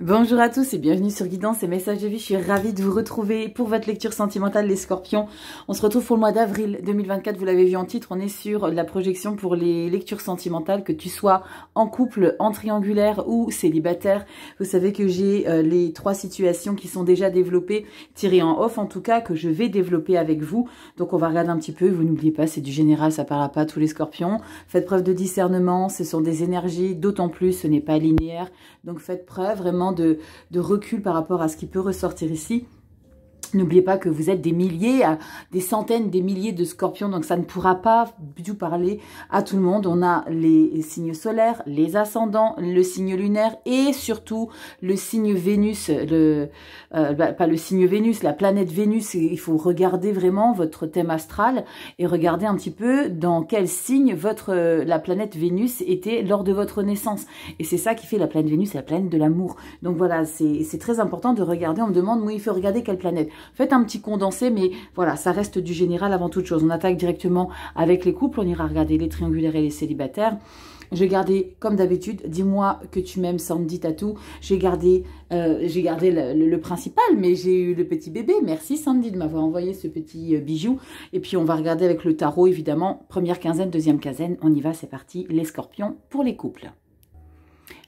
Bonjour à tous et bienvenue sur Guidance et Messages de vie. Je suis ravie de vous retrouver pour votre lecture sentimentale les scorpions. On se retrouve pour le mois d'avril 2024. Vous l'avez vu en titre, on est sur la projection pour les lectures sentimentales, que tu sois en couple, en triangulaire ou célibataire. Vous savez que j'ai euh, les trois situations qui sont déjà développées, tirées en off en tout cas, que je vais développer avec vous. Donc on va regarder un petit peu. Vous n'oubliez pas, c'est du général, ça parle à pas tous les scorpions. Faites preuve de discernement, ce sont des énergies, d'autant plus ce n'est pas linéaire. Donc faites preuve vraiment de, recul par rapport à ce qui peut ressortir ici. N'oubliez pas que vous êtes des milliers, des centaines, des milliers de scorpions, donc ça ne pourra pas du tout parler à tout le monde. On a les signes solaires, les ascendants, le signe lunaire et surtout le signe Vénus, le, euh, bah, pas le signe Vénus, la planète Vénus. Il faut regarder vraiment votre thème astral et regarder un petit peu dans quel signe votre la planète Vénus était lors de votre naissance. Et c'est ça qui fait la planète Vénus, la planète de l'amour. Donc voilà, c'est très important de regarder. On me demande, où il faut regarder quelle planète Faites un petit condensé, mais voilà, ça reste du général avant toute chose. On attaque directement avec les couples, on ira regarder les triangulaires et les célibataires. J'ai gardé, comme d'habitude, dis-moi que tu m'aimes, Sandy Tatou. J'ai gardé, euh, j'ai gardé le, principal, mais j'ai eu le petit bébé. Merci, Sandy, de m'avoir envoyé ce petit euh, bijou. Et puis, on va regarder avec le tarot, évidemment. Première quinzaine, deuxième quinzaine. On y va, c'est parti. Les scorpions pour les couples.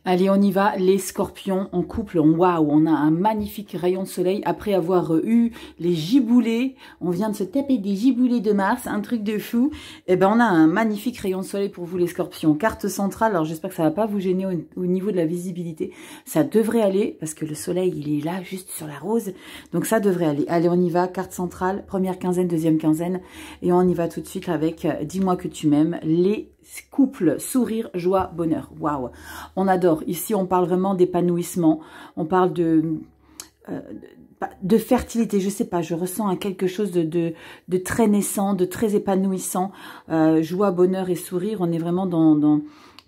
Allez, on y va, les scorpions en couple, waouh, on a un magnifique rayon de soleil après avoir euh, eu les giboulées, on vient de se taper des giboulées de Mars, un truc de fou, et eh ben on a un magnifique rayon de soleil pour vous les scorpions, carte centrale, alors j'espère que ça va pas vous gêner au, au, niveau de la visibilité, ça devrait aller, parce que le soleil il est là, juste sur la rose, donc ça devrait aller, allez on y va, carte centrale, première quinzaine, deuxième quinzaine, et on y va tout de suite avec euh, « Dis-moi que tu m'aimes », les couple, sourire, joie, bonheur. Waouh On adore. Ici, on parle vraiment d'épanouissement. On parle de, euh, bah, de fertilité. Je sais pas, je ressens à quelque chose de, de, très naissant, de très épanouissant. Euh, joie, bonheur et sourire, on est vraiment dans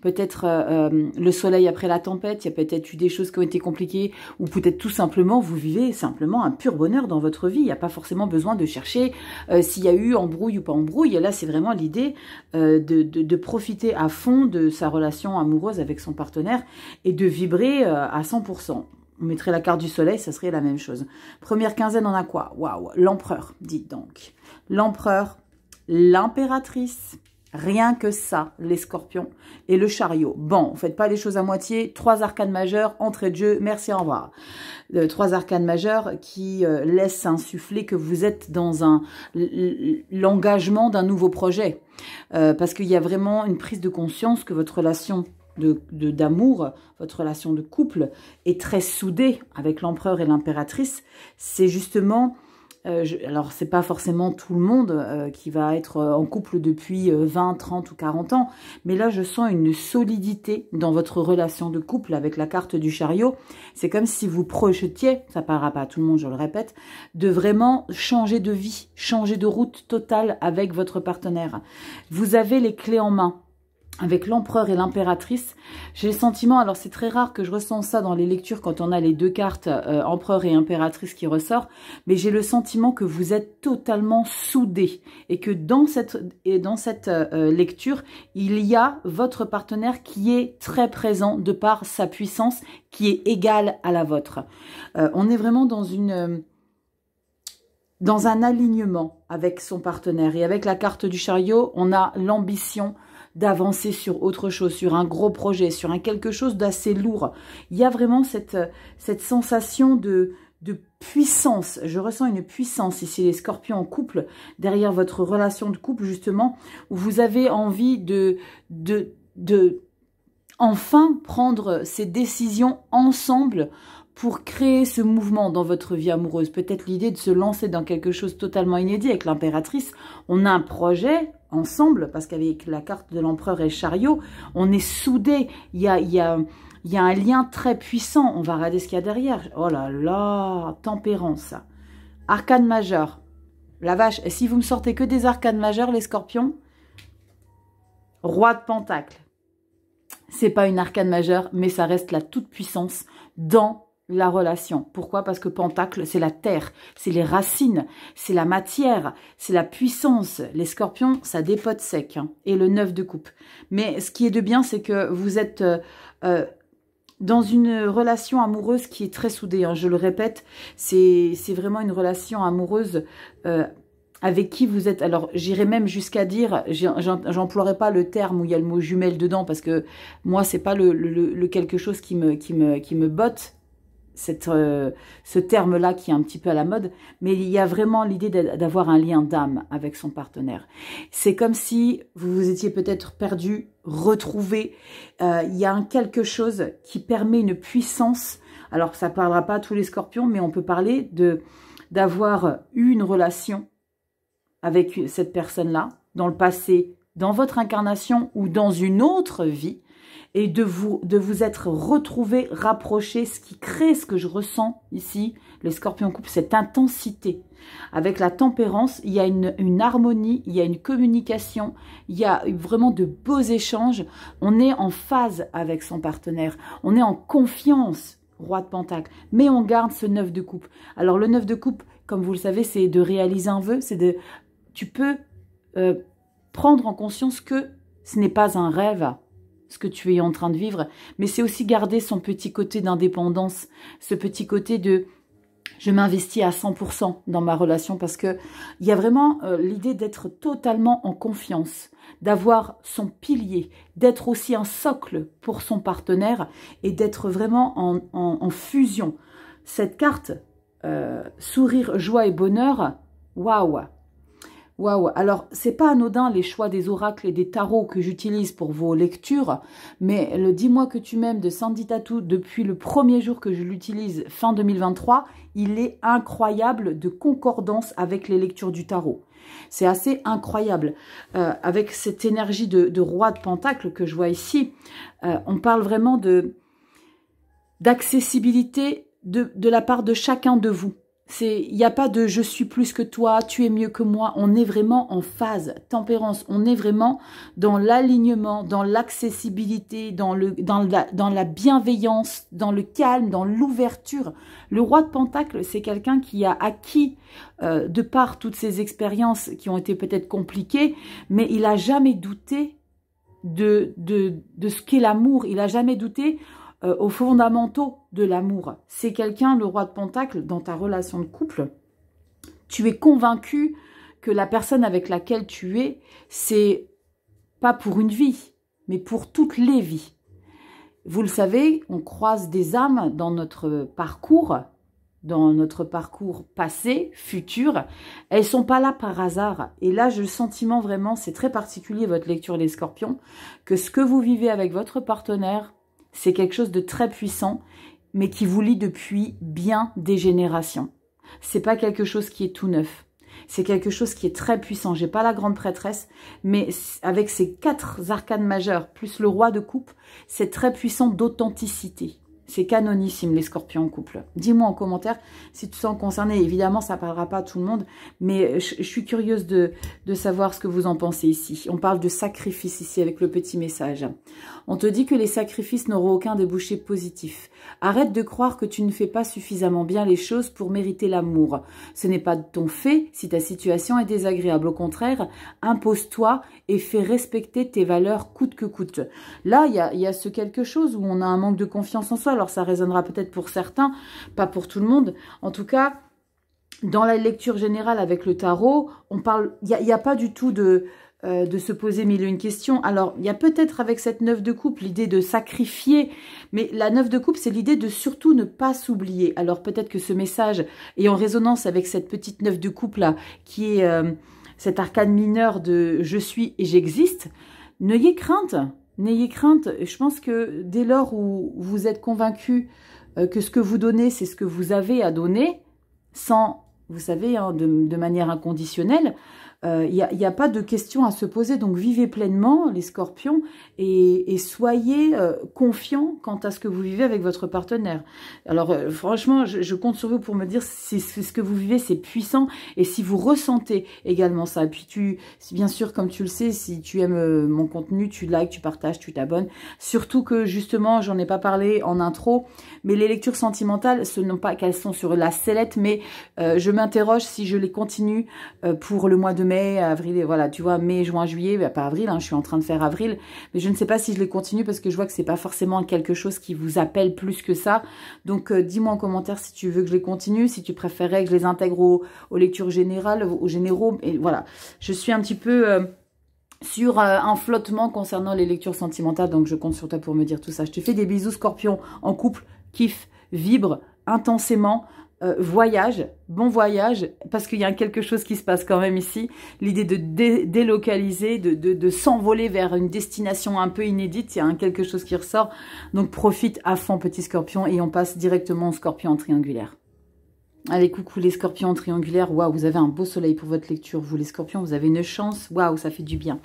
peut-être euh, euh, le soleil après la tempête, il y a peut-être eu des choses qui ont été compliquées, ou peut-être tout simplement vous vivez simplement un pur bonheur dans votre vie. Il n'y a pas forcément besoin de chercher euh, s'il y a eu embrouille ou pas embrouille. Là, c'est vraiment l'idée de, profiter à fond de sa relation amoureuse avec son partenaire et de vibrer à 100%. On mettrait la carte du soleil, ça serait la même chose. Première quinzaine, on a quoi Waouh L'empereur, dites donc. L'empereur, l'impératrice, Rien que ça, les scorpions et le chariot. Bon, faites pas les choses à moitié. Trois arcanes majeures, entrée de jeu, merci, au revoir. Euh, trois arcanes majeures qui euh, laissent insuffler que vous êtes dans un l'engagement d'un nouveau projet. Euh, parce qu'il y a vraiment une prise de conscience que votre relation d'amour, de, d'amour, votre relation de couple est très soudée avec l'empereur et l'impératrice. C'est justement euh, alors, c'est pas forcément tout le monde euh, qui va être euh, en couple depuis 20, euh, 30 ou 40 ans, mais là, je sens une solidité dans votre relation de couple avec la carte du chariot. C'est comme si vous projetiez, ça parlera pas à tout le monde, je le répète, de vraiment changer de vie, changer de route totale avec votre partenaire. Vous avez les clés en main avec l'empereur et l'impératrice, j'ai le sentiment, alors c'est très rare que je ressens ça dans les lectures quand on a les deux cartes euh, empereur et impératrice qui ressort, mais j'ai le sentiment que vous êtes totalement soudés et que dans cette, dans cette euh, euh, lecture, il y a votre partenaire qui est très présent de par sa puissance qui est égale à la vôtre. on est vraiment dans une dans un alignement avec son partenaire. Et avec la carte du chariot, on a l'ambition, d'avancer sur autre chose, sur un gros projet, sur un quelque chose d'assez lourd. Il y a vraiment cette, cette sensation de, de puissance. Je ressens une puissance ici, les scorpions en couple, derrière votre relation de couple, justement, où vous avez envie de, de, de enfin prendre ces décisions ensemble pour créer ce mouvement dans votre vie amoureuse. Peut-être l'idée de se lancer dans quelque chose totalement inédit avec l'impératrice. On a un projet, ensemble, parce qu'avec la carte de l'empereur et chariot, on est soudés. Il y a, un lien très puissant. On va regarder ce qu'il y a derrière. Oh là là, tempérance. Arcane majeur. La vache, et si vous me sortez que des arcanes majeurs, les scorpions, roi de pentacle. C'est pas une arcane majeure, mais ça reste la toute-puissance dans la relation. Pourquoi Parce que Pentacle, c'est la terre, c'est les racines, c'est la matière, c'est la puissance. Les scorpions, ça dépote sec. Hein, et le neuf de coupe. Mais ce qui est de bien, c'est que vous êtes euh, euh, dans une relation amoureuse qui est très soudée. Hein. je le répète, c'est vraiment une relation amoureuse euh, avec qui vous êtes. Alors, j'irai même jusqu'à dire, j'emploierai pas le terme où il y a le mot jumelle dedans, parce que moi, c'est pas le, le quelque chose qui me, qui me, qui me botte cette, euh, ce terme-là qui est un petit peu à la mode, mais il y a vraiment l'idée d'avoir un lien d'âme avec son partenaire. C'est comme si vous vous étiez peut-être perdu, retrouvé. Euh, il y a quelque chose qui permet une puissance. Alors, ça ne parlera pas à tous les scorpions, mais on peut parler de d'avoir eu une relation avec cette personne-là, dans le passé, dans votre incarnation ou dans une autre vie, et de vous, de vous être retrouvés, rapprochés, ce qui crée ce que je ressens ici, le scorpion coupe, cette intensité. Avec la tempérance, il y a une, harmonie, il y a une communication, il y a vraiment de beaux échanges. On est en phase avec son partenaire, on est en confiance, roi de pentacle, mais on garde ce neuf de coupe. Alors le neuf de coupe, comme vous le savez, c'est de réaliser un vœu, c'est de... Tu peux euh, prendre en conscience que ce n'est pas un rêve, ce que tu es en train de vivre, mais c'est aussi garder son petit côté d'indépendance, ce petit côté de je m'investis à 100% dans ma relation parce que il y a vraiment euh, l'idée d'être totalement en confiance, d'avoir son pilier, d'être aussi un socle pour son partenaire et d'être vraiment en, fusion. Cette carte, euh, sourire, joie et bonheur, waouh Waouh Alors, c'est pas anodin les choix des oracles et des tarots que j'utilise pour vos lectures, mais le Dis-moi que tu m'aimes de Sandy Tatou, depuis le premier jour que je l'utilise, fin 2023, il est incroyable de concordance avec les lectures du tarot. C'est assez incroyable. Euh, avec cette énergie de, roi de pentacle que je vois ici, euh, on parle vraiment de d'accessibilité de la part de chacun de vous. Il n'y a pas de je suis plus que toi, tu es mieux que moi. On est vraiment en phase, tempérance. On est vraiment dans l'alignement, dans l'accessibilité, dans, le, dans, la, dans la bienveillance, dans le calme, dans l'ouverture. Le roi de Pentacle, c'est quelqu'un qui a acquis, euh, de par toutes ces expériences qui ont été peut-être compliquées, mais il a jamais douté de, de, de ce qu'est l'amour. Il n'a jamais douté euh, aux fondamentaux de l'amour. C'est quelqu'un, le roi de Pentacle, dans ta relation de couple, tu es convaincu que la personne avec laquelle tu es, c'est pas pour une vie, mais pour toutes les vies. Vous le savez, on croise des âmes dans notre parcours, dans notre parcours passé, futur. Elles sont pas là par hasard. Et là, j'ai le sentiment vraiment, c'est très particulier votre lecture des scorpions, que ce que vous vivez avec votre partenaire, c'est quelque chose de très puissant, mais qui vous lie depuis bien des générations. C'est pas quelque chose qui est tout neuf. C'est quelque chose qui est très puissant. J'ai pas la grande prêtresse, mais avec ces quatre arcanes majeures plus le roi de coupe, c'est très puissant d'authenticité. C'est canonissime, les scorpions en couple. Dis-moi en commentaire si tu te sens concerné. Évidemment, ça ne parlera pas à tout le monde, mais je, suis curieuse de, savoir ce que vous en pensez ici. On parle de sacrifice ici avec le petit message. On te dit que les sacrifices n'auront aucun débouché positif. Arrête de croire que tu ne fais pas suffisamment bien les choses pour mériter l'amour. Ce n'est pas ton fait si ta situation est désagréable. Au contraire, impose-toi et fais respecter tes valeurs coûte que coûte. Là, il y a, ce quelque chose où on a un manque de confiance en soi. Alors ça résonnera peut-être pour certains, pas pour tout le monde. En tout cas, dans la lecture générale avec le tarot, on parle, il n'y a, pas du tout euh, de, se poser mille et une questions. Alors, il y a peut-être avec cette neuf de coupe l'idée de sacrifier, mais la neuf de coupe, c'est l'idée de surtout ne pas s'oublier. Alors, peut-être que ce message est en résonance avec cette petite neuf de coupe là, qui est cette euh, cet arcane mineur de « je suis et j'existe », n'ayez crainte, N'ayez crainte, je pense que dès lors où vous êtes convaincu euh, que ce que vous donnez, c'est ce que vous avez à donner, sans, vous savez, hein, de, manière inconditionnelle, il euh, n'y a, pas de questions à se poser, donc vivez pleinement les scorpions et, soyez euh, confiants quant à ce que vous vivez avec votre partenaire. Alors euh, franchement, je, compte sur vous pour me dire si, ce que vous vivez c'est puissant et si vous ressentez également ça. puis tu, bien sûr, comme tu le sais, si tu aimes mon contenu, tu likes, tu partages, tu t'abonnes. Surtout que justement, j'en ai pas parlé en intro, mais les lectures sentimentales, ce n'est pas qu'elles sont sur la sellette, mais je m'interroge si je les continue pour le mois de mai mai, avril, voilà, tu vois, mai, juin, juillet, bah, pas avril, hein, je suis en train de faire avril, mais je ne sais pas si je les continue parce que je vois que c'est pas forcément quelque chose qui vous appelle plus que ça. Donc, euh, dis-moi en commentaire si tu veux que je les continue, si tu préférais que je les intègre aux, lectures générales, aux généraux, et voilà. Je suis un petit peu... Euh, sur euh, un flottement concernant les lectures sentimentales. Donc, je compte sur toi pour me dire tout ça. Je te fais des bisous, scorpion, en couple, kiff, vibre intensément. Euh, voyage, bon voyage, parce qu'il y a quelque chose qui se passe quand même ici. L'idée de délocaliser, de, s'envoler vers une destination un peu inédite, il y a quelque chose qui ressort. Donc profite à fond, petit scorpion, et on passe directement au scorpion triangulaire. Allez, coucou les scorpions triangulaires. Waouh, vous avez un beau soleil pour votre lecture. Vous, les scorpions, vous avez une chance. Waouh, ça fait du bien.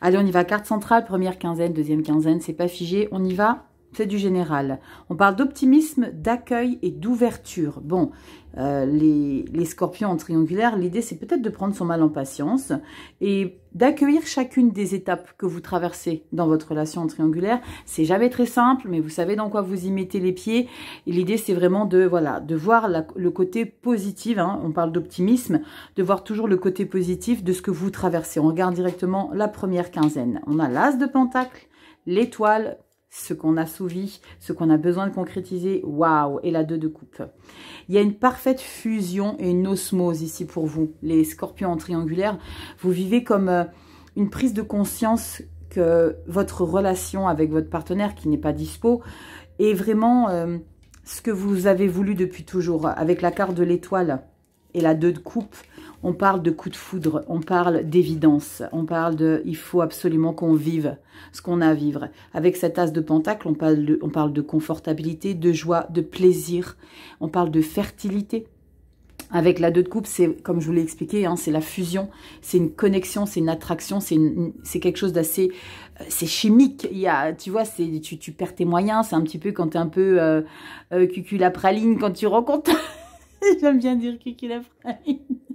Allez, on y va. Carte centrale, première quinzaine, deuxième quinzaine. C'est pas figé. On y va c'est du général. On parle d'optimisme, d'accueil et d'ouverture. Bon, euh, les, scorpions en triangulaire, l'idée c'est peut-être de prendre son mal en patience et d'accueillir chacune des étapes que vous traversez dans votre relation en triangulaire. C'est jamais très simple, mais vous savez dans quoi vous y mettez les pieds. Et l'idée c'est vraiment de voilà de voir le côté positif. Hein. on parle d'optimisme, de voir toujours le côté positif de ce que vous traversez. On regarde directement la première quinzaine. On a l'as de pentacle, l'étoile, ce qu'on a souvi ce qu'on a besoin de concrétiser, waouh, et la 2 de coupe. Il y a une parfaite fusion et une osmose ici pour vous, les scorpions en triangulaire. Vous vivez comme euh, une prise de conscience que votre relation avec votre partenaire qui n'est pas dispo est vraiment euh, ce que vous avez voulu depuis toujours. Avec la carte de l'étoile et la 2 de coupe, on parle de coup de foudre, on parle d'évidence, on parle de il faut absolument qu'on vive ce qu'on a à vivre. Avec cette as de pentacle, on parle de, on parle de confortabilité, de joie, de plaisir, on parle de fertilité. Avec la deux de coupe, c'est comme je vous l'ai expliqué, hein, c'est la fusion, c'est une connexion, c'est une attraction, c'est quelque chose d'assez, euh, c'est chimique. Il y a, tu vois, tu, tu perds tes moyens, c'est un petit peu quand tu es un peu euh, euh la praline quand tu rencontres J'aime bien dire kiki la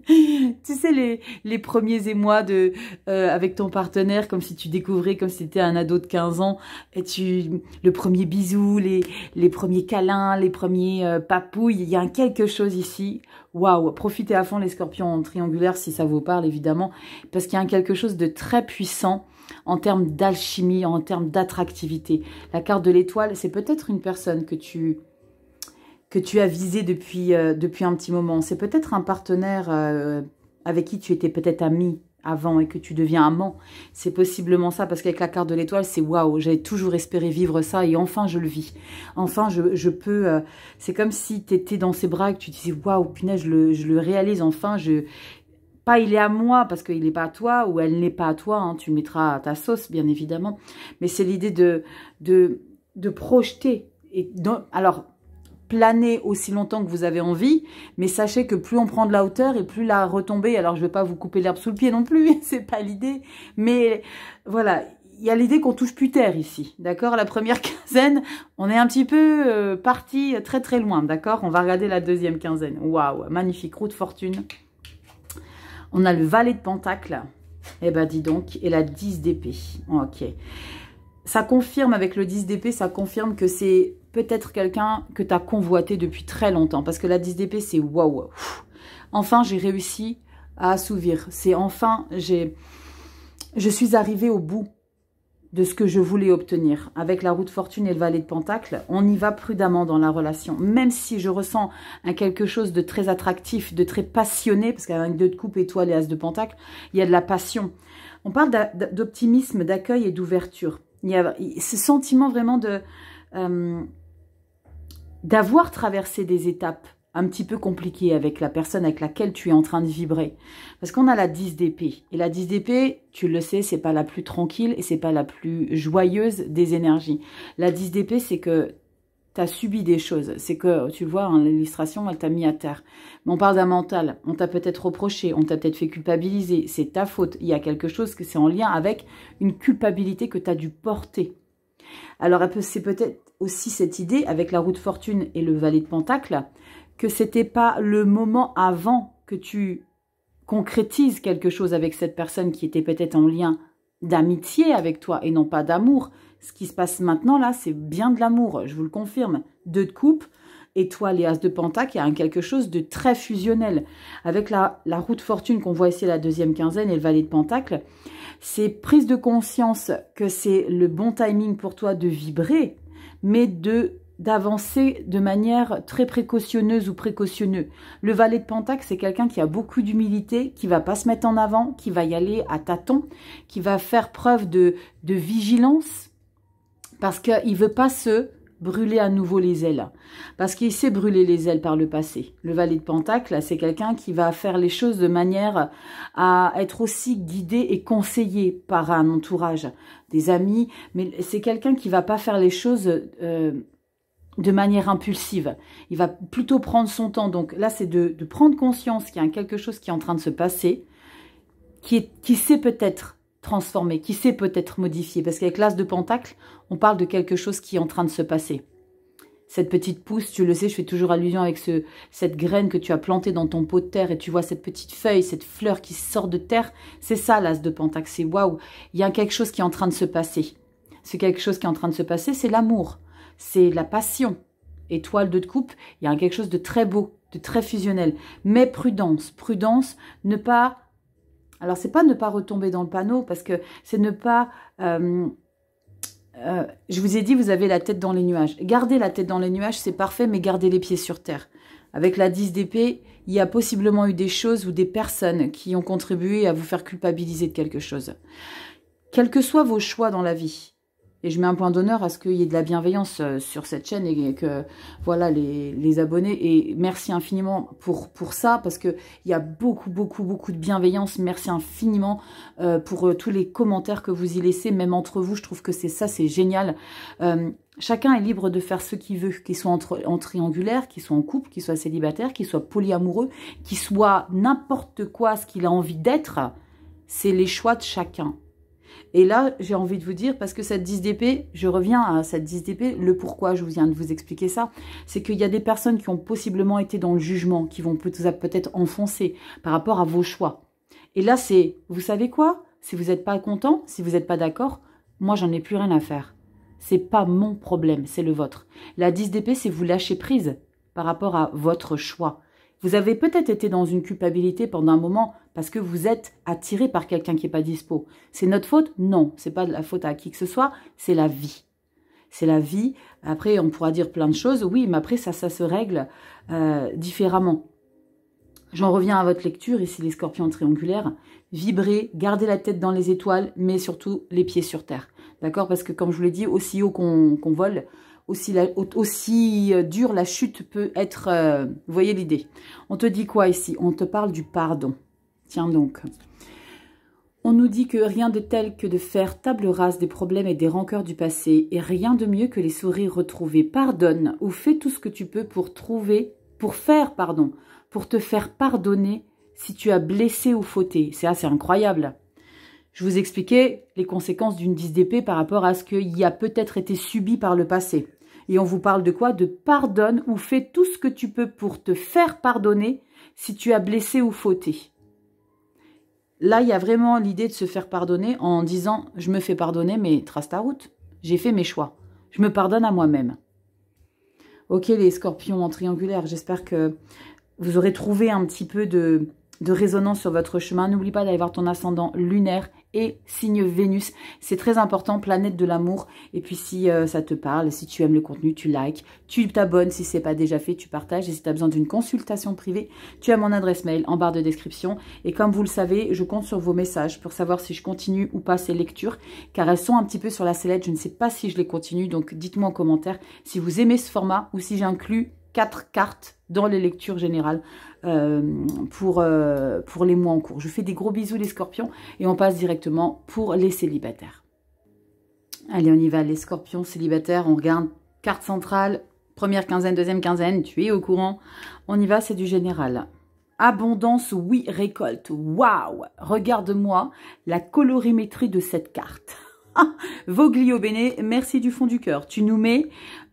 tu sais, les, les, premiers émois de, euh, avec ton partenaire, comme si tu découvrais, comme si tu étais un ado de 15 ans, et tu, le premier bisou, les, les premiers câlins, les premiers euh, papouilles, il y a quelque chose ici. Waouh, profitez à fond les scorpions triangulaires si ça vous parle, évidemment, parce qu'il y a quelque chose de très puissant en termes d'alchimie, en termes d'attractivité. La carte de l'étoile, c'est peut-être une personne que tu que tu as visé depuis, euh, depuis un petit moment. C'est peut-être un partenaire euh, avec qui tu étais peut-être ami avant et que tu deviens amant. C'est possiblement ça, parce qu'avec la carte de l'étoile, c'est waouh, j'avais toujours espéré vivre ça et enfin je le vis. Enfin, je, peux... Euh, c'est comme si tu étais dans ses bras et que tu disais waouh, punaise, je le, je le réalise enfin, je, pas il est à moi parce qu'il n'est pas à toi ou elle n'est pas à toi, hein, tu mettras ta sauce bien évidemment, mais c'est l'idée de, de, de projeter. Et alors planer aussi longtemps que vous avez envie, mais sachez que plus on prend de la hauteur et plus la retombée, alors je ne vais pas vous couper l'herbe sous le pied non plus, c'est pas l'idée, mais voilà, il y a l'idée qu'on touche plus terre ici, d'accord La première quinzaine, on est un petit peu euh, parti très très loin, d'accord On va regarder la deuxième quinzaine. Waouh, magnifique, route fortune. On a le valet de pentacle, eh ben dis donc, et la 10 d'épée, ok. Ça confirme avec le 10 d'épée, ça confirme que c'est peut-être quelqu'un que tu as convoité depuis très longtemps, parce que la 10 d'épée, c'est waouh. Enfin, j'ai réussi à assouvir. C'est enfin, j'ai, je suis arrivée au bout de ce que je voulais obtenir. Avec la route fortune et le valet de pentacle, on y va prudemment dans la relation. Même si je ressens un quelque chose de très attractif, de très passionné, parce qu'avec deux de coupe, étoile et as de pentacle, il y a de la passion. On parle d'optimisme, d'accueil et d'ouverture. Il y a ce sentiment vraiment de... Euh, d'avoir traversé des étapes un petit peu compliquées avec la personne avec laquelle tu es en train de vibrer. Parce qu'on a la 10 d'épée. Et la 10 d'épée, tu le sais, c'est pas la plus tranquille et c'est pas la plus joyeuse des énergies. La 10 d'épée, c'est que tu as subi des choses. C'est que, tu le vois, en hein, l'illustration, elle t'a mis à terre. Mais on parle d'un mental. On t'a peut-être reproché, on t'a peut-être fait culpabiliser. C'est ta faute. Il y a quelque chose que c'est en lien avec une culpabilité que tu as dû porter. Alors, c'est peut-être aussi cette idée, avec la roue de fortune et le valet de pentacle, que c'était pas le moment avant que tu concrétises quelque chose avec cette personne qui était peut-être en lien d'amitié avec toi et non pas d'amour. Ce qui se passe maintenant là, c'est bien de l'amour, je vous le confirme. Deux de coupe, et toi, les As de Pentacle, il y a quelque chose de très fusionnel. Avec la, la de fortune qu'on voit ici, la deuxième quinzaine, et le valet de Pentacle, c'est prise de conscience que c'est le bon timing pour toi de vibrer, mais de d'avancer de manière très précautionneuse ou précautionneux. Le valet de Pentacle, c'est quelqu'un qui a beaucoup d'humilité, qui va pas se mettre en avant, qui va y aller à tâtons, qui va faire preuve de, de vigilance, parce qu'il ne veut pas se brûler à nouveau les ailes. Parce qu'il sait brûler les ailes par le passé. Le valet de Pentacle, c'est quelqu'un qui va faire les choses de manière à être aussi guidé et conseillé par un entourage, des amis. Mais c'est quelqu'un qui va pas faire les choses... Euh, de manière impulsive. Il va plutôt prendre son temps. Donc là, c'est de, de, prendre conscience qu'il y a quelque chose qui est en train de se passer, qui, est, qui sait peut-être transformé, qui sait peut-être modifié, parce qu'avec l'as de pentacle, on parle de quelque chose qui est en train de se passer. Cette petite pousse, tu le sais, je fais toujours allusion avec ce, cette graine que tu as plantée dans ton pot de terre et tu vois cette petite feuille, cette fleur qui sort de terre. C'est ça l'as de pentacle, c'est waouh, il y a quelque chose qui est en train de se passer. Ce quelque chose qui est en train de se passer, c'est l'amour, c'est la passion. Étoile de coupe, il y a quelque chose de très beau, de très fusionnel. Mais prudence, prudence, ne pas alors, c'est pas ne pas retomber dans le panneau, parce que c'est ne pas... Euh, euh, je vous ai dit, vous avez la tête dans les nuages. Garder la tête dans les nuages, c'est parfait, mais gardez les pieds sur terre. Avec la 10 d'épée, il y a possiblement eu des choses ou des personnes qui ont contribué à vous faire culpabiliser de quelque chose. Quels que soient vos choix dans la vie, et je mets un point d'honneur à ce qu'il y ait de la bienveillance euh, sur cette chaîne et que voilà les, abonnés. Et merci infiniment pour, ça, parce qu'il y a beaucoup, beaucoup, beaucoup de bienveillance. Merci infiniment euh, pour euh, tous les commentaires que vous y laissez, même entre vous. Je trouve que c'est ça, c'est génial. chacun est libre de faire ce qu'il veut, qu'il soit en triangulaire, qu'il soit en couple, qu'il soit célibataire, qu'il soit polyamoureux, qu'il soit n'importe quoi, ce qu'il a envie d'être. C'est les choix de chacun. Et là, j'ai envie de vous dire, parce que cette 10 d'épée, je reviens à cette 10 d'épée, le pourquoi je viens de vous expliquer ça, c'est qu'il y a des personnes qui ont possiblement été dans le jugement, qui vont peut-être enfoncer par rapport à vos choix. Et là, c'est, vous savez quoi Si vous n'êtes pas content, si vous n'êtes pas d'accord, moi, j'en ai plus rien à faire. C'est pas mon problème, c'est le vôtre. La 10 d'épée, c'est vous lâcher prise par rapport à votre choix. Vous avez peut-être été dans une culpabilité pendant un moment parce que vous êtes attiré par quelqu'un qui n'est pas dispo. C'est notre faute Non, c'est pas de la faute à qui que ce soit, c'est la vie. C'est la vie. Après, on pourra dire plein de choses, oui, mais après, ça, ça se règle euh, différemment. J'en reviens à votre lecture, ici les scorpions triangulaires. Vibrez, gardez la tête dans les étoiles, mais surtout les pieds sur terre. D'accord Parce que comme je vous l'ai dit, aussi haut qu'on vole, aussi, la, aussi euh, dure la chute peut être... Euh, vous voyez l'idée. On te dit quoi ici On te parle du pardon. Tiens donc. On nous dit que rien de tel que de faire table rase des problèmes et des rancœurs du passé, et rien de mieux que les sourires retrouvés. Pardonne ou fais tout ce que tu peux pour trouver, pour faire, pardon, pour te faire pardonner si tu as blessé ou fauté. C'est assez incroyable. Je vous expliquais les conséquences d'une 10 d'épée par rapport à ce y a peut-être été subi par le passé. Et on vous parle de quoi De pardonne ou fais tout ce que tu peux pour te faire pardonner si tu as blessé ou fauté. Là, il y a vraiment l'idée de se faire pardonner en disant Je me fais pardonner, mais trace ta route. J'ai fait mes choix. Je me pardonne à moi-même. Ok, les scorpions en triangulaire, j'espère que vous aurez trouvé un petit peu de, de résonance sur votre chemin. N'oublie pas d'aller voir ton ascendant lunaire et signe Vénus. C'est très important, planète de l'amour. Et puis si euh, ça te parle, si tu aimes le contenu, tu likes, tu t'abonnes si ce n'est pas déjà fait, tu partages. Et si tu as besoin d'une consultation privée, tu as mon adresse mail en barre de description. Et comme vous le savez, je compte sur vos messages pour savoir si je continue ou pas ces lectures, car elles sont un petit peu sur la sellette. Je ne sais pas si je les continue, donc dites-moi en commentaire si vous aimez ce format ou si j'inclus quatre cartes dans les lectures générales euh, pour, euh, pour les mois en cours. Je fais des gros bisous les scorpions et on passe directement pour les célibataires. Allez, on y va, les scorpions célibataires, on regarde carte centrale, première quinzaine, deuxième quinzaine, tu es au courant. On y va, c'est du général. Abondance, oui, récolte. Waouh Regarde-moi la colorimétrie de cette carte. Voglio Bene, merci du fond du cœur. Tu nous mets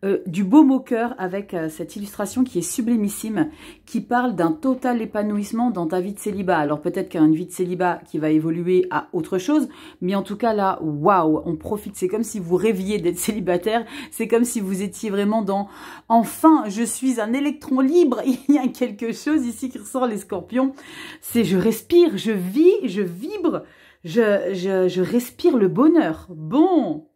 euh, du beau au cœur avec euh, cette illustration qui est sublimissime, qui parle d'un total épanouissement dans ta vie de célibat. Alors peut-être qu'il y a une vie de célibat qui va évoluer à autre chose, mais en tout cas là, waouh, on profite. C'est comme si vous rêviez d'être célibataire, c'est comme si vous étiez vraiment dans « enfin, je suis un électron libre ». Il y a quelque chose ici qui ressort les scorpions, c'est « je respire, je vis, je vibre » je, respire le bonheur. Bon,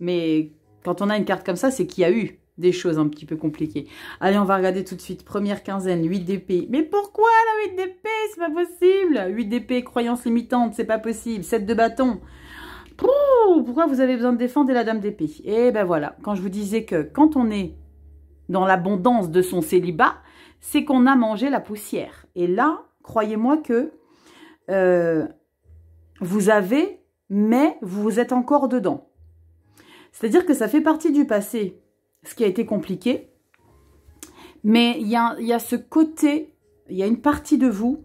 mais quand on a une carte comme ça, c'est qu'il y a eu des choses un petit peu compliquées. Allez, on va regarder tout de suite. Première quinzaine, 8 d'épée. Mais pourquoi la 8 d'épée C'est pas possible. 8 d'épée, croyance limitante, c'est pas possible. 7 de bâton. pourquoi vous avez besoin de défendre la dame d'épée Eh ben voilà, quand je vous disais que quand on est dans l'abondance de son célibat, c'est qu'on a mangé la poussière. Et là, croyez-moi que... Euh, vous avez, mais vous êtes encore dedans. C'est-à-dire que ça fait partie du passé, ce qui a été compliqué. Mais il y a, ce côté, il y a une partie de vous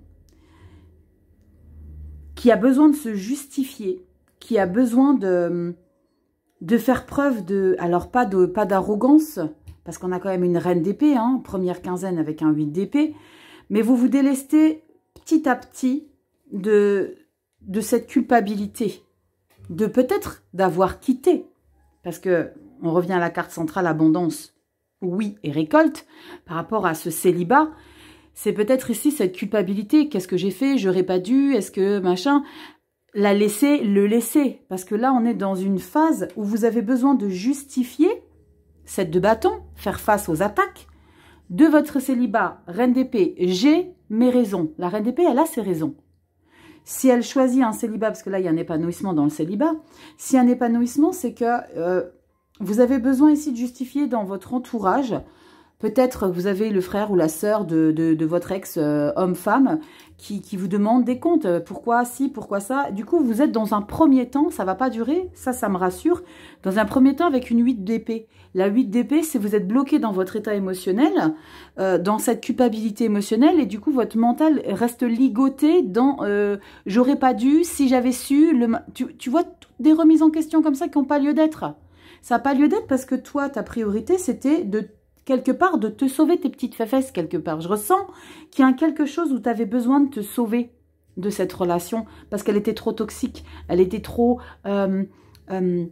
qui a besoin de se justifier, qui a besoin de, de faire preuve de... Alors, pas de pas d'arrogance, parce qu'on a quand même une reine d'épée, hein, première quinzaine avec un 8 d'épée, mais vous vous délestez petit à petit de, de cette culpabilité, de peut-être d'avoir quitté, parce que on revient à la carte centrale abondance, oui et récolte, par rapport à ce célibat, c'est peut-être ici cette culpabilité, qu'est-ce que j'ai fait, j'aurais pas dû, est-ce que machin, la laisser, le laisser, parce que là on est dans une phase où vous avez besoin de justifier cette de bâton, faire face aux attaques de votre célibat, reine d'épée, j'ai mes raisons. La reine d'épée, elle a ses raisons. Si elle choisit un célibat, parce que là, il y a un épanouissement dans le célibat, si un épanouissement, c'est que euh, vous avez besoin ici de justifier dans votre entourage Peut-être que vous avez le frère ou la sœur de, de, votre ex euh, homme-femme qui, qui, vous demande des comptes. Euh, pourquoi si, pourquoi ça Du coup, vous êtes dans un premier temps, ça va pas durer, ça, ça me rassure, dans un premier temps avec une huit d'épée. La huit d'épée, c'est vous êtes bloqué dans votre état émotionnel, euh, dans cette culpabilité émotionnelle, et du coup, votre mental reste ligoté dans j'aurais pas dû, si j'avais su, tu, tu vois, des remises en question comme ça qui n'ont pas lieu d'être. Ça n'a pas lieu d'être parce que toi, ta priorité, c'était de quelque part de te sauver tes petites fesses quelque part. Je ressens qu'il y a quelque chose où tu avais besoin de te sauver de cette relation parce qu'elle était trop toxique, elle était trop, euh, euh,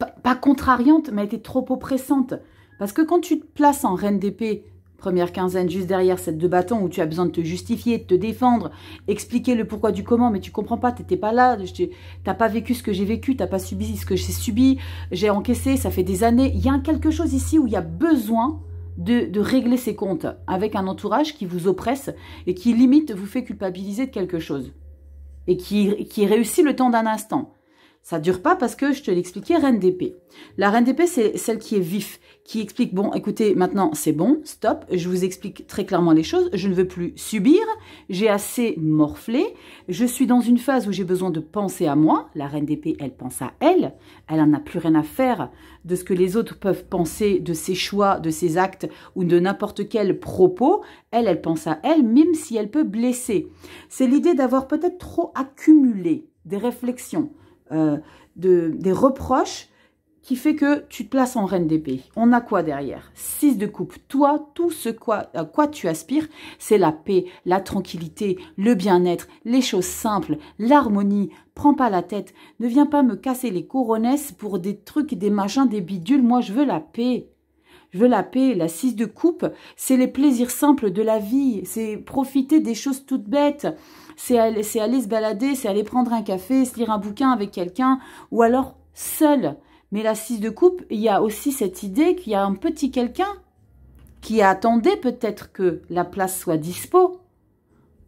pas, pas, contrariante, mais elle était trop oppressante. Parce que quand tu te places en reine d'épée première quinzaine juste derrière cette deux bâtons où tu as besoin de te justifier, de te défendre, expliquer le pourquoi du comment, mais tu comprends pas, t'étais pas là, t'as pas vécu ce que j'ai vécu, t'as pas subi ce que j'ai subi, j'ai encaissé, ça fait des années. Il y a quelque chose ici où il y a besoin de, régler ses comptes avec un entourage qui vous oppresse et qui limite vous fait culpabiliser de quelque chose et qui réussit le temps d'un instant. Ça dure pas parce que je te l'expliquais, reine d'épée. La reine d'épée, c'est celle qui est vif, qui explique, bon, écoutez, maintenant c'est bon, stop, je vous explique très clairement les choses, je ne veux plus subir, j'ai assez morflé, je suis dans une phase où j'ai besoin de penser à moi. La reine d'épée, elle pense à elle, elle n'en a plus rien à faire de ce que les autres peuvent penser de ses choix, de ses actes ou de n'importe quel propos. Elle, elle pense à elle, même si elle peut blesser. C'est l'idée d'avoir peut-être trop accumulé des réflexions, euh, de, des reproches qui fait que tu te places en reine d'épée. On a quoi derrière six de coupe. Toi, tout ce quoi, à quoi tu aspires, c'est la paix, la tranquillité, le bien-être, les choses simples, l'harmonie. Prends pas la tête. Ne viens pas me casser les couronnes pour des trucs, des machins, des bidules. Moi, je veux la paix. Je veux la paix. La 6 de coupe, c'est les plaisirs simples de la vie. C'est profiter des choses toutes bêtes c'est aller, se balader, c'est aller prendre un café, se lire un bouquin avec quelqu'un, ou alors seul. Mais la l'assise de coupe, il y a aussi cette idée qu'il y a un petit quelqu'un qui attendait peut-être que la place soit dispo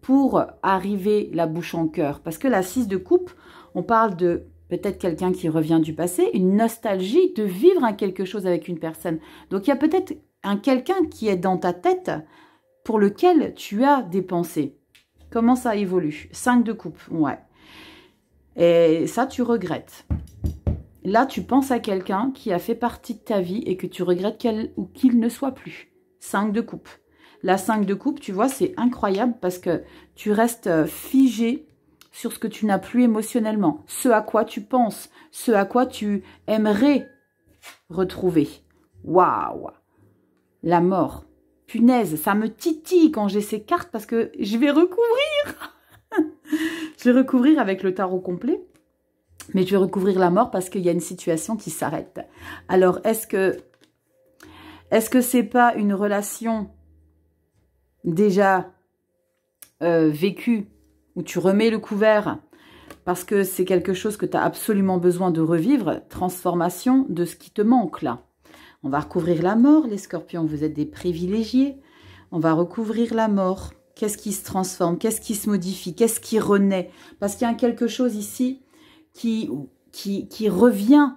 pour arriver la bouche en cœur. Parce que la l'assise de coupe, on parle de peut-être quelqu'un qui revient du passé, une nostalgie de vivre un quelque chose avec une personne. Donc il y a peut-être un quelqu'un qui est dans ta tête pour lequel tu as des pensées. Comment ça évolue 5 de coupe, ouais. Et ça, tu regrettes. Là, tu penses à quelqu'un qui a fait partie de ta vie et que tu regrettes qu'elle ou qu'il ne soit plus. 5 de coupe. La 5 de coupe, tu vois, c'est incroyable parce que tu restes euh, figé sur ce que tu n'as plus émotionnellement, ce à quoi tu penses, ce à quoi tu aimerais retrouver. Waouh La mort. Punaise, ça me titille quand j'ai ces cartes parce que je vais recouvrir. je vais recouvrir avec le tarot complet. Mais je vais recouvrir la mort parce qu'il y a une situation qui s'arrête. Alors, est-ce que est-ce que c'est pas une relation déjà euh, vécue où tu remets le couvert parce que c'est quelque chose que tu as absolument besoin de revivre, transformation de ce qui te manque là on va recouvrir la mort, les scorpions, vous êtes des privilégiés. On va recouvrir la mort. Qu'est-ce qui se transforme Qu'est-ce qui se modifie Qu'est-ce qui renaît Parce qu'il y a quelque chose ici qui, qui, qui revient,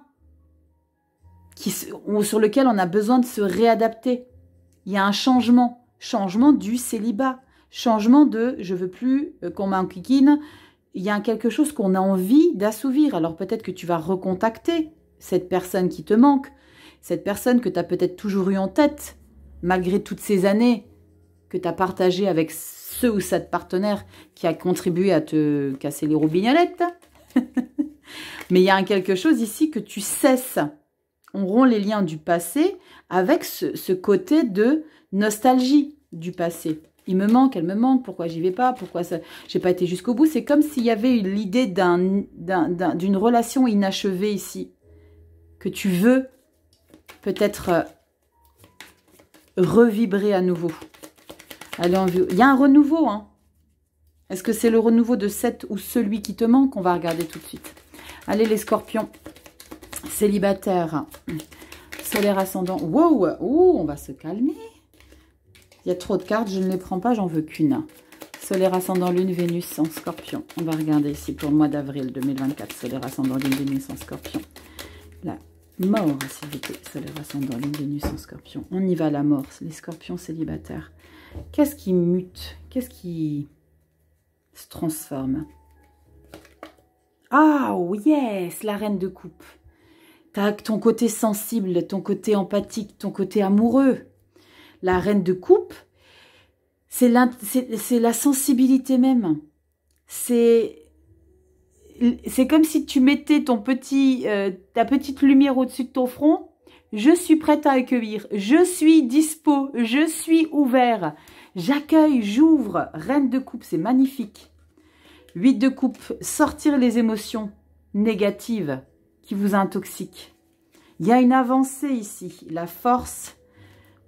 qui, sur lequel on a besoin de se réadapter. Il y a un changement, changement du célibat, changement de « je veux plus euh, qu'on m'enquiquine », il y a quelque chose qu'on a envie d'assouvir. Alors peut-être que tu vas recontacter cette personne qui te manque, cette personne que tu as peut-être toujours eu en tête, malgré toutes ces années que tu as partagées avec ce ou cette partenaire qui a contribué à te casser les roubignolettes. Mais il y a quelque chose ici que tu cesses. On rompt les liens du passé avec ce, côté de nostalgie du passé. Il me manque, elle me manque, pourquoi j'y vais pas, pourquoi je j'ai pas été jusqu'au bout. C'est comme s'il y avait l'idée d'une relation inachevée ici, que tu veux peut-être euh, revibrer à nouveau. Allez en... Il y a un renouveau. Hein. Est-ce que c'est le renouveau de cette ou celui qui te manque On va regarder tout de suite. Allez les scorpions, célibataires, solaire ascendant. Wow, on va se calmer. Il y a trop de cartes, je ne les prends pas, j'en veux qu'une. Solaire ascendant lune, Vénus en scorpion. On va regarder ici pour le mois d'avril 2024. Solaire ascendant lune, Vénus en scorpion. Mort à s'éviter, dans l'une une Vénus en scorpion. On y va, la mort, les scorpions célibataires. Qu'est-ce qui mute Qu'est-ce qui se transforme Ah, oui, oh yes, la reine de coupe. T'as ton côté sensible, ton côté empathique, ton côté amoureux. La reine de coupe, c'est la sensibilité même. C'est c'est comme si tu mettais euh, ta petite lumière au-dessus de ton front. Je suis prête à accueillir, je suis dispo, je suis ouvert. J'accueille, j'ouvre. Reine de coupe, c'est magnifique. Huit de coupe, sortir les émotions négatives qui vous intoxiquent. Il y a une avancée ici, la force.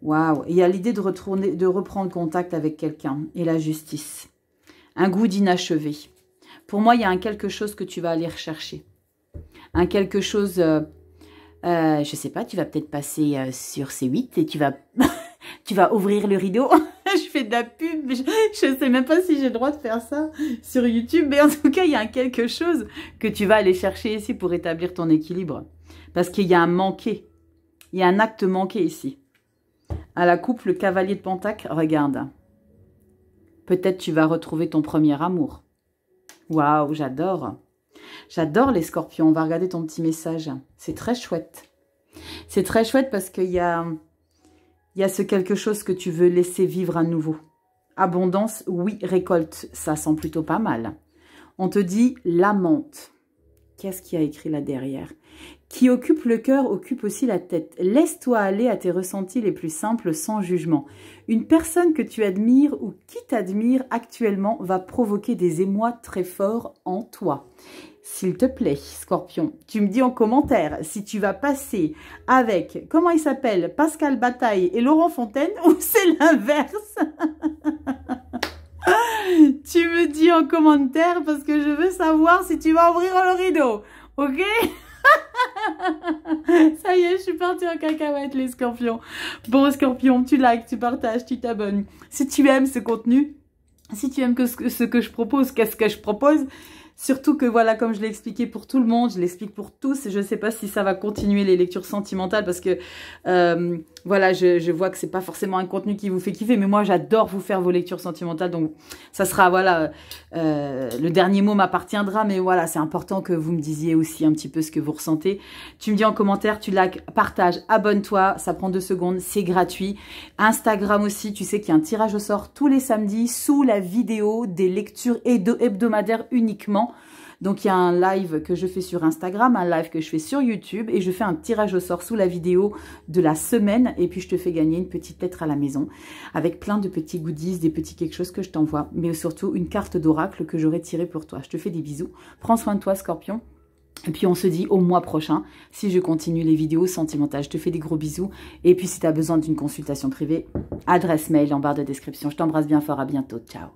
Waouh, il y a l'idée de, retourner, de reprendre contact avec quelqu'un et la justice. Un goût d'inachevé. Pour moi, il y a un quelque chose que tu vas aller rechercher. Un quelque chose, euh, ne euh, je sais pas, tu vas peut-être passer euh, sur C8 et tu vas, tu vas ouvrir le rideau. je fais de la pub, je, ne sais même pas si j'ai le droit de faire ça sur YouTube. Mais en tout cas, il y a un quelque chose que tu vas aller chercher ici pour établir ton équilibre. Parce qu'il y a un manqué. Il y a un acte manqué ici. À la coupe, le cavalier de Pentacle, regarde. Peut-être tu vas retrouver ton premier amour. Waouh, j'adore. J'adore les scorpions. On va regarder ton petit message. C'est très chouette. C'est très chouette parce qu'il y a, il y a ce quelque chose que tu veux laisser vivre à nouveau. Abondance, oui, récolte, ça sent plutôt pas mal. On te dit la Qu'est-ce qu'il y a écrit là derrière qui occupe le cœur occupe aussi la tête. Laisse-toi aller à tes ressentis les plus simples sans jugement. Une personne que tu admires ou qui t'admire actuellement va provoquer des émois très forts en toi. S'il te plaît, Scorpion, tu me dis en commentaire si tu vas passer avec, comment il s'appelle, Pascal Bataille et Laurent Fontaine ou c'est l'inverse Tu me dis en commentaire parce que je veux savoir si tu vas ouvrir le rideau, ok Ça y est, je suis partie en cacahuète, les scorpions. Bon, scorpion, tu likes, tu partages, tu t'abonnes. Si tu aimes ce contenu, si tu aimes que ce, que je propose, qu'est-ce que je propose, Surtout que voilà, comme je l'ai expliqué pour tout le monde, je l'explique pour tous, je ne sais pas si ça va continuer les lectures sentimentales, parce que euh, voilà, je, vois que c'est pas forcément un contenu qui vous fait kiffer, mais moi j'adore vous faire vos lectures sentimentales, donc ça sera, voilà, euh, euh, le dernier mot m'appartiendra, mais voilà, c'est important que vous me disiez aussi un petit peu ce que vous ressentez. Tu me dis en commentaire, tu likes, partage, abonne-toi, ça prend deux secondes, c'est gratuit. Instagram aussi, tu sais qu'il y a un tirage au sort tous les samedis sous la vidéo des lectures hebdomadaires uniquement. Donc il y a un live que je fais sur Instagram, un live que je fais sur YouTube et je fais un tirage au sort sous la vidéo de la semaine et puis je te fais gagner une petite lettre à la maison avec plein de petits goodies, des petits quelque chose que je t'envoie, mais surtout une carte d'oracle que j'aurai tirée pour toi. Je te fais des bisous. Prends soin de toi Scorpion. Et puis on se dit au mois prochain si je continue les vidéos sentimentales. Je te fais des gros bisous. Et puis si tu as besoin d'une consultation privée, adresse mail en barre de description. Je t'embrasse bien fort, à bientôt. Ciao